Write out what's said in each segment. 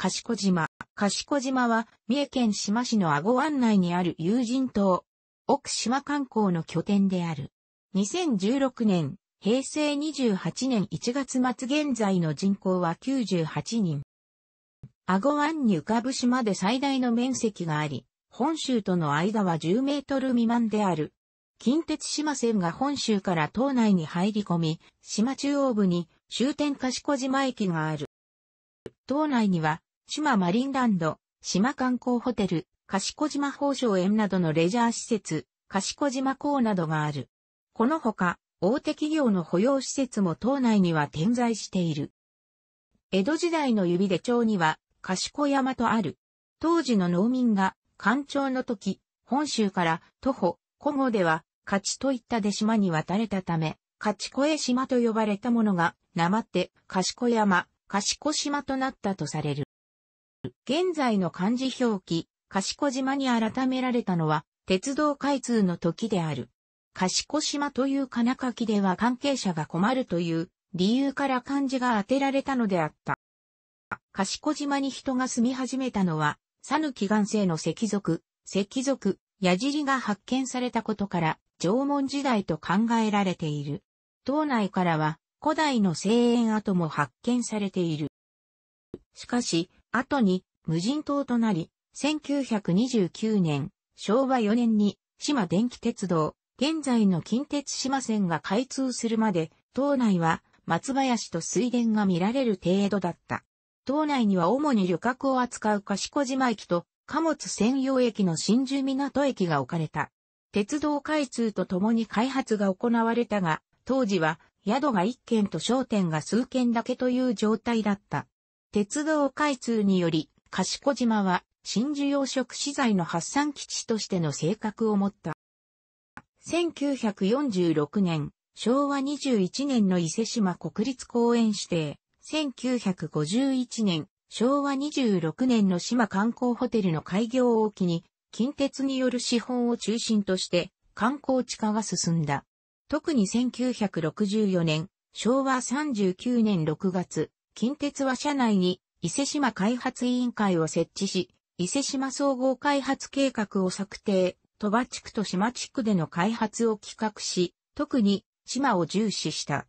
賢島。賢島は、三重県島市の阿護湾内にある有人島。奥島観光の拠点である。2016年、平成28年1月末現在の人口は98人。阿護湾に浮かぶ島で最大の面積があり、本州との間は10メートル未満である。近鉄島線が本州から島内に入り込み、島中央部に終点賢島駅がある。島内には島マリンランド、島観光ホテル、賢島宝生園などのレジャー施設、賢島港などがある。このほか、大手企業の保養施設も島内には点在している。江戸時代の指出町には、賢山とある。当時の農民が、干潮の時、本州から徒歩、古語では、勝ちといった出島に渡れたため、賢え島と呼ばれたものが、なまって、賢山、賢島となったとされる。現在の漢字表記、賢島に改められたのは、鉄道開通の時である。賢島という金書きでは関係者が困るという理由から漢字が当てられたのであった。賢島に人が住み始めたのは、讃岐岩世の石族、石族、矢尻が発見されたことから、縄文時代と考えられている。島内からは、古代の製塩跡も発見されている。しかし、後に無人島となり、1929年、昭和4年に、島電気鉄道、現在の近鉄島線が開通するまで、島内は松林と水田が見られる程度だった。島内には主に旅客を扱う賢島駅と貨物専用駅の新宿港駅が置かれた。鉄道開通とともに開発が行われたが、当時は宿が1軒と商店が数軒だけという状態だった。鉄道開通により、賢島は真珠養殖資材の発散基地としての性格を持った。1946年、昭和21年の伊勢島国立公園指定、1951年、昭和26年の島観光ホテルの開業を機に、近鉄による資本を中心として観光地化が進んだ。特に1964年、昭和39年6月、近鉄は社内に伊勢島開発委員会を設置し、伊勢島総合開発計画を策定、鳥羽地区と島地区での開発を企画し、特に島を重視した。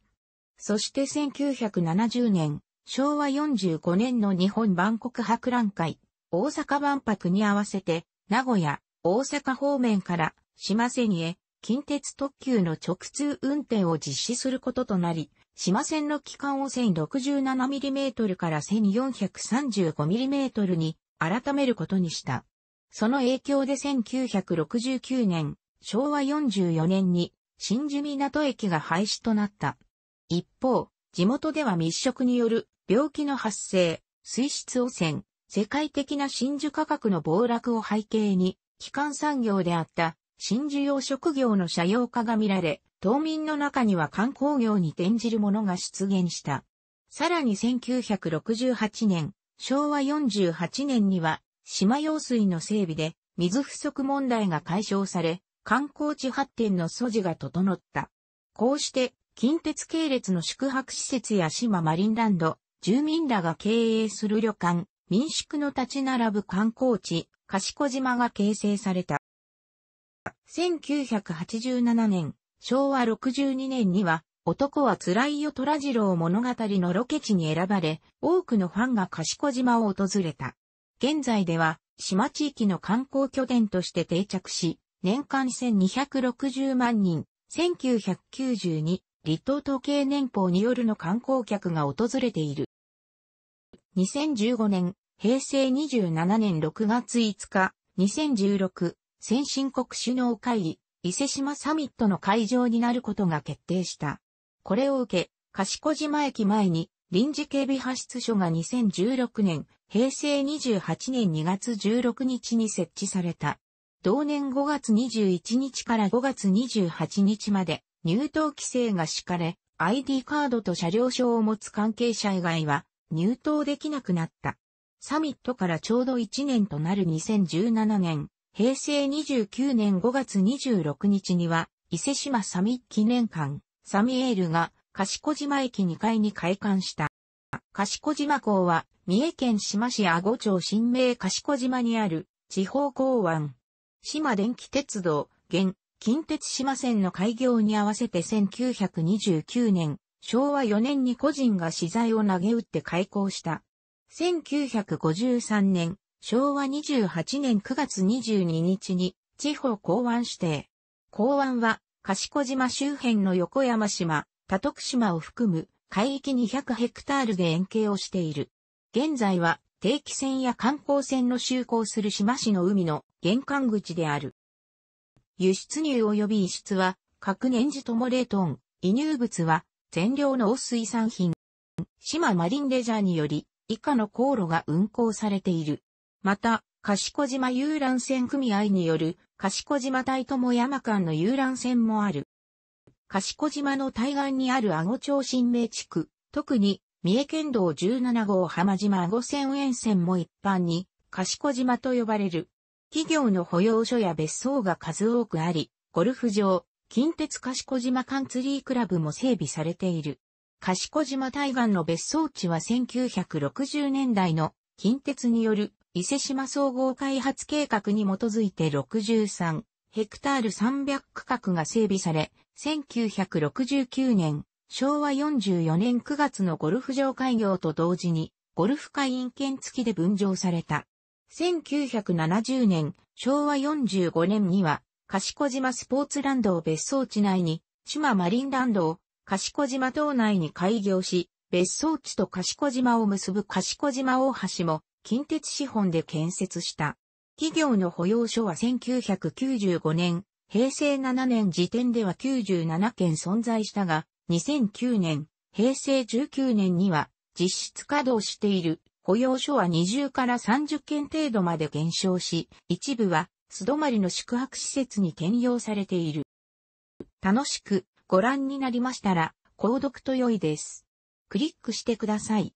そして1970年、昭和45年の日本万国博覧会、大阪万博に合わせて、名古屋、大阪方面から島瀬にへ、近鉄特急の直通運転を実施することとなり、島線の期間を 1067mm から 1435mm に改めることにした。その影響で1969年、昭和44年に新宿港駅が廃止となった。一方、地元では密食による病気の発生、水質汚染、世界的な真珠価格の暴落を背景に、基幹産業であった新需要職業の社用化が見られ、島民の中には観光業に転じるものが出現した。さらに1968年、昭和48年には、島用水の整備で水不足問題が解消され、観光地発展の素地が整った。こうして、近鉄系列の宿泊施設や島マリンランド、住民らが経営する旅館、民宿の立ち並ぶ観光地、賢島が形成された。1987年、昭和62年には、男は辛いよ虎次郎物語のロケ地に選ばれ、多くのファンが賢島を訪れた。現在では、島地域の観光拠点として定着し、年間1260万人、1992、離島統計年報によるの観光客が訪れている。2015年、平成27年6月5日、2016、先進国首脳会議、伊勢島サミットの会場になることが決定した。これを受け、賢島駅前に臨時警備派出所が2016年、平成28年2月16日に設置された。同年5月21日から5月28日まで入党規制が敷かれ、ID カードと車両証を持つ関係者以外は入党できなくなった。サミットからちょうど1年となる2017年、平成29年5月26日には、伊勢島サミ記念館、サミエールが、賢島駅2階に開館した。賢島港は、三重県島市阿護町新名賢島にある、地方港湾。島電気鉄道、現、近鉄島線の開業に合わせて1929年、昭和4年に個人が資材を投げ打って開港した。1953年、昭和28年9月22日に地方港湾指定。港湾は、賢島周辺の横山島、多徳島を含む海域200ヘクタールで円形をしている。現在は定期船や観光船の就航する島市の海の玄関口である。輸出入及び輸出は、各年次とも0トン、移入物は、全量の水産品。島マリンレジャーにより、以下の航路が運航されている。また、賢島遊覧船組合による、賢島隊友山間の遊覧船もある。賢島の対岸にある阿護町新名地区、特に、三重県道17号浜島阿護線沿線も一般に、賢島と呼ばれる。企業の保養所や別荘が数多くあり、ゴルフ場、近鉄賢島カンツリークラブも整備されている。賢島対岸の別荘地は1960年代の近鉄による伊勢島総合開発計画に基づいて63ヘクタール300区画が整備され、1969年、昭和44年9月のゴルフ場開業と同時に、ゴルフ会員券付きで分譲された。1970年、昭和45年には、賢島スポーツランドを別荘地内に、島マリンランドを、賢島島内に開業し、別荘地と賢島を結ぶ賢島大橋も、近鉄資本で建設した。企業の保養所は1995年、平成7年時点では97件存在したが、2009年、平成19年には実質稼働している保養所は20から30件程度まで減少し、一部は素泊まりの宿泊施設に転用されている。楽しくご覧になりましたら、購読と良いです。クリックしてください。